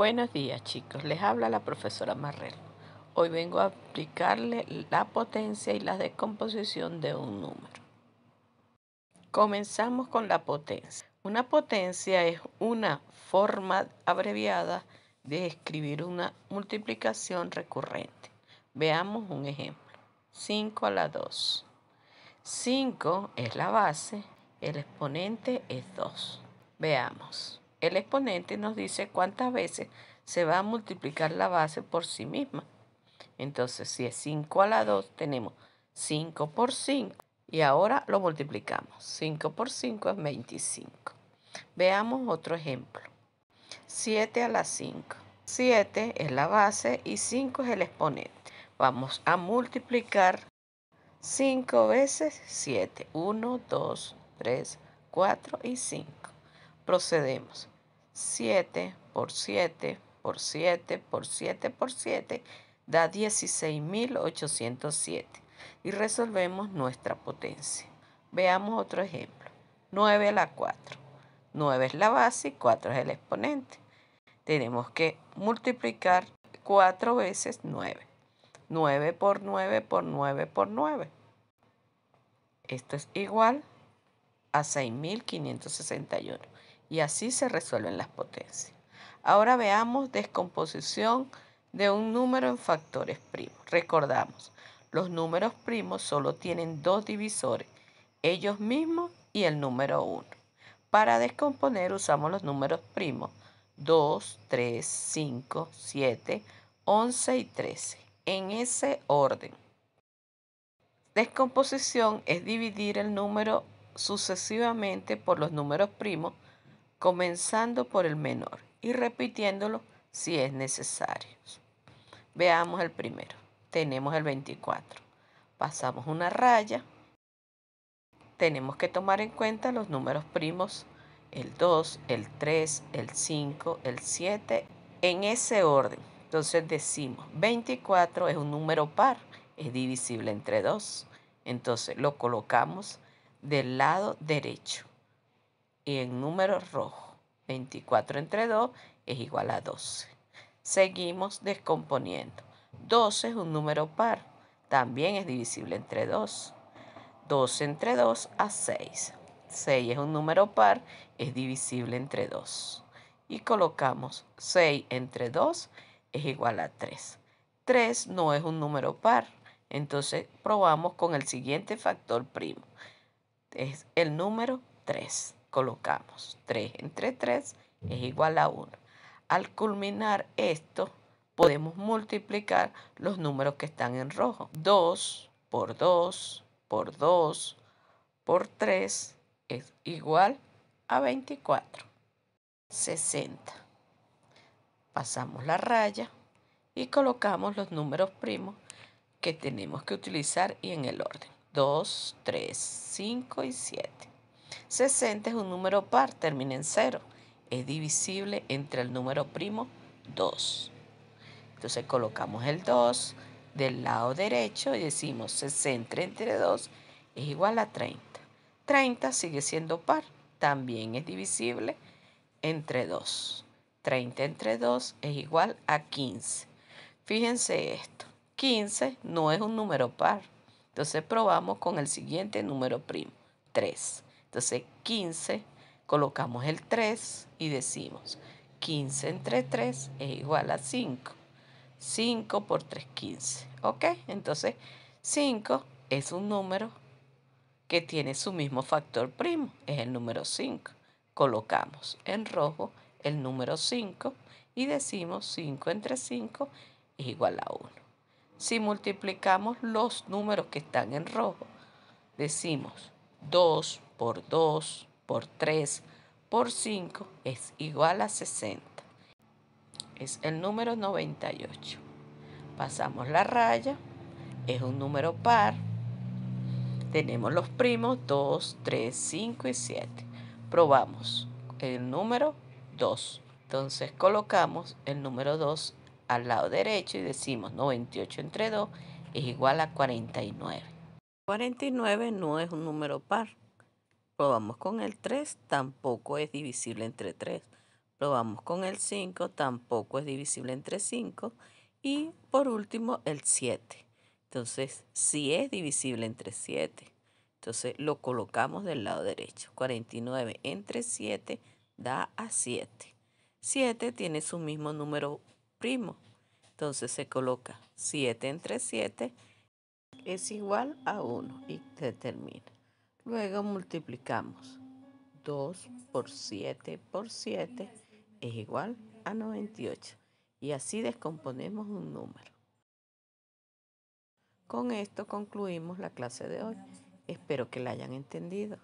Buenos días chicos, les habla la profesora Marrero. Hoy vengo a aplicarle la potencia y la descomposición de un número. Comenzamos con la potencia. Una potencia es una forma abreviada de escribir una multiplicación recurrente. Veamos un ejemplo. 5 a la 2. 5 es la base, el exponente es 2. Veamos. El exponente nos dice cuántas veces se va a multiplicar la base por sí misma. Entonces, si es 5 a la 2, tenemos 5 por 5. Y ahora lo multiplicamos. 5 por 5 es 25. Veamos otro ejemplo. 7 a la 5. 7 es la base y 5 es el exponente. Vamos a multiplicar 5 veces 7. 1, 2, 3, 4 y 5. Procedemos. 7 por 7 por 7 por 7 por 7 da 16.807 y resolvemos nuestra potencia. Veamos otro ejemplo. 9 a la 4. 9 es la base y 4 es el exponente. Tenemos que multiplicar 4 veces 9. 9 por 9 por 9 por 9. Esto es igual a 6.561 y así se resuelven las potencias. Ahora veamos descomposición de un número en factores primos. Recordamos, los números primos solo tienen dos divisores, ellos mismos y el número 1. Para descomponer usamos los números primos 2, 3, 5, 7, 11 y 13, en ese orden. Descomposición es dividir el número sucesivamente por los números primos comenzando por el menor y repitiéndolo si es necesario. Veamos el primero. Tenemos el 24. Pasamos una raya. Tenemos que tomar en cuenta los números primos, el 2, el 3, el 5, el 7, en ese orden. Entonces decimos, 24 es un número par, es divisible entre 2. Entonces lo colocamos del lado derecho y en número rojo. 24 entre 2 es igual a 12. Seguimos descomponiendo. 12 es un número par, también es divisible entre 2. 12 entre 2 a 6. 6 es un número par, es divisible entre 2. Y colocamos 6 entre 2 es igual a 3. 3 no es un número par, entonces probamos con el siguiente factor primo. Es el número 3 colocamos 3 entre 3 es igual a 1. Al culminar esto, podemos multiplicar los números que están en rojo. 2 por 2 por 2 por 3 es igual a 24. 60. Pasamos la raya y colocamos los números primos que tenemos que utilizar y en el orden. 2, 3, 5 y 7. 60 es un número par, termina en 0. Es divisible entre el número primo 2. Entonces colocamos el 2 del lado derecho y decimos 60 entre 2 es igual a 30. 30 sigue siendo par, también es divisible entre 2. 30 entre 2 es igual a 15. Fíjense esto, 15 no es un número par. Entonces probamos con el siguiente número primo, 3. Entonces 15, colocamos el 3 y decimos 15 entre 3 es igual a 5. 5 por 3, 15. ¿Ok? Entonces 5 es un número que tiene su mismo factor primo, es el número 5. Colocamos en rojo el número 5 y decimos 5 entre 5 es igual a 1. Si multiplicamos los números que están en rojo, decimos 2 por 2 por 3 por 5 es igual a 60. Es el número 98. Pasamos la raya, es un número par. Tenemos los primos 2, 3, 5 y 7. Probamos el número 2. Entonces colocamos el número 2 al lado derecho y decimos 98 entre 2 es igual a 49. 49 no es un número par, Probamos con el 3, tampoco es divisible entre 3. Probamos con el 5, tampoco es divisible entre 5. Y por último, el 7. Entonces, si es divisible entre 7, entonces lo colocamos del lado derecho. 49 entre 7 da a 7. 7 tiene su mismo número primo. Entonces se coloca 7 entre 7 es igual a 1 y se termina. Luego multiplicamos 2 por 7 por 7 es igual a 98. Y así descomponemos un número. Con esto concluimos la clase de hoy. Espero que la hayan entendido.